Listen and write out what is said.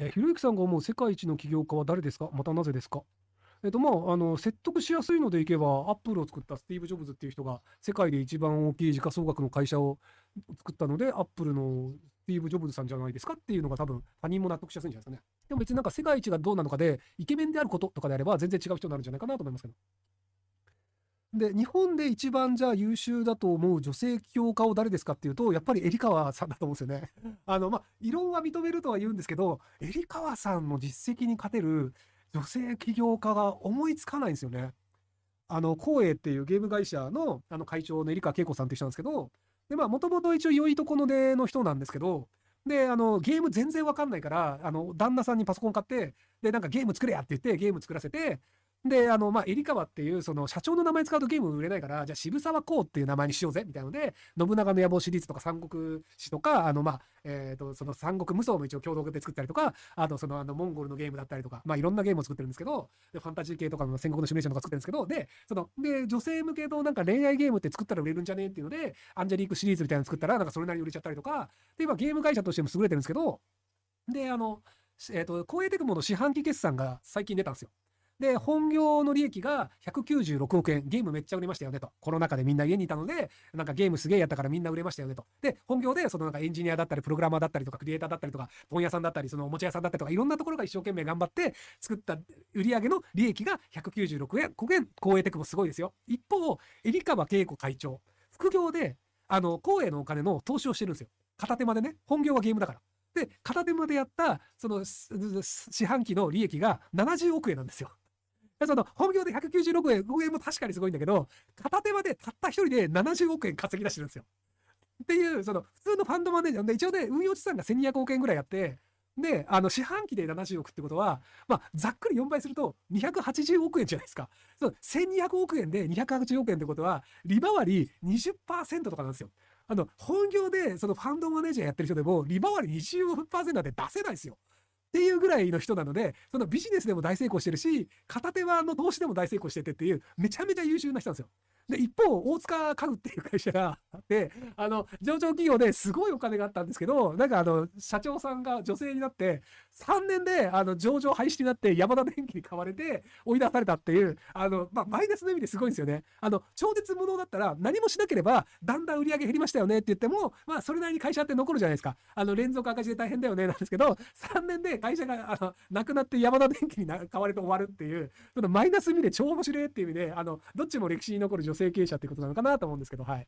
えー、ひろゆきさんが思う世界一の起業家は誰ですかまたなぜですかえっと、まあ、あの、説得しやすいのでいけば、アップルを作ったスティーブ・ジョブズっていう人が、世界で一番大きい時価総額の会社を作ったので、アップルのスティーブ・ジョブズさんじゃないですかっていうのが多分、他人も納得しやすいんじゃないですかね。でも別になんか世界一がどうなのかで、イケメンであることとかであれば、全然違う人になるんじゃないかなと思いますけど。で、日本で一番じゃあ優秀だと思う女性起業家を誰ですかっていうと、やっぱりエリカワさんだと思うんですよね。あの、まあ、異論は認めるとは言うんですけど、エリカワさんの実績に勝てる女性起業家が思いつかないんですよね。あの、光栄っていうゲーム会社のあの会長のエリカ恵子さんって人なんですけど、で、まあ、もともと一応良いとこの出の人なんですけど、で、あの、ゲーム全然わかんないから、あの、旦那さんにパソコン買って、で、なんかゲーム作れやって言って、ゲーム作らせて、で、あの、まあ、エリカワっていう、その、社長の名前使うとゲーム売れないから、じゃあ渋沢公っていう名前にしようぜ、みたいので、信長の野望シリーズとか三国史とか、あの、まあ、えっ、ー、と、その三国無双も一応共同で作ったりとか、あと、その、あの、モンゴルのゲームだったりとか、まあ、いろんなゲームを作ってるんですけど、で、ファンタジー系とかの戦国のシミュレーションとか作ってるんですけど、で、その、で、女性向けのなんか恋愛ゲームって作ったら売れるんじゃねえっていうので、アンジェリークシリーズみたいなの作ったら、なんかそれなりに売れちゃったりとか、で、今、ゲーム会社としても優れてるんですけど、で、あの、えっ、ー、と、公営テクモの四半期決算が最近出たんですよ。で、本業の利益が196億円。ゲームめっちゃ売れましたよねと。コロナ禍でみんな家にいたので、なんかゲームすげえやったからみんな売れましたよねと。で、本業でそのなんかエンジニアだったり、プログラマーだったりとか、クリエイターだったりとか、本屋さんだったり、そのおもちゃ屋さんだったりとか、いろんなところが一生懸命頑張って作った売上の利益が196円、5円公営テクもすごいですよ。一方、入川恵子会長。副業で、あの、光栄のお金の投資をしてるんですよ。片手間でね。本業はゲームだから。で、片手間でやった、その、四半期の利益が70億円なんですよ。その、本業で196億円、5円も確かにすごいんだけど、片手間でたった一人で70億円稼ぎ出してるんですよ。っていう、その、普通のファンドマネージャーで、一応ね、運用資産が1200億円ぐらいあって、で、あの、四半期で70億ってことは、まあ、ざっくり4倍すると280億円じゃないですか。そう、1200億円で280億円ってことは、利回り20%とかなんですよ。あの、本業で、そのファンドマネージャーやってる人でも、利回り20%なんて出せないですよ。っていうぐらいの人なので、そのビジネスでも大成功してるし、片手はの投資でも大成功しててっていう、めちゃめちゃ優秀な人なんですよ。で、一方、大塚家具っていう会社があって、あの、上場企業ですごいお金があったんですけど、なんかあの、社長さんが女性になって、3年で、あの、上場廃止になって、山田電機に買われて、追い出されたっていう、あの、まあ、マイナスの意味ですごいんですよね。あの、超絶無能だったら、何もしなければ、だんだん売り上げ減りましたよねって言っても、まあ、それなりに会社って残るじゃないですか。あの、連続赤字で大変だよね、なんですけど、3年で会社が、あの、なくなって山田電機に買われて終わるっていう、そのマイナス意味で超面白いっていう意味で、あの、どっちも歴史に残る女性整形者ってことなのかなと思うんですけど、はい。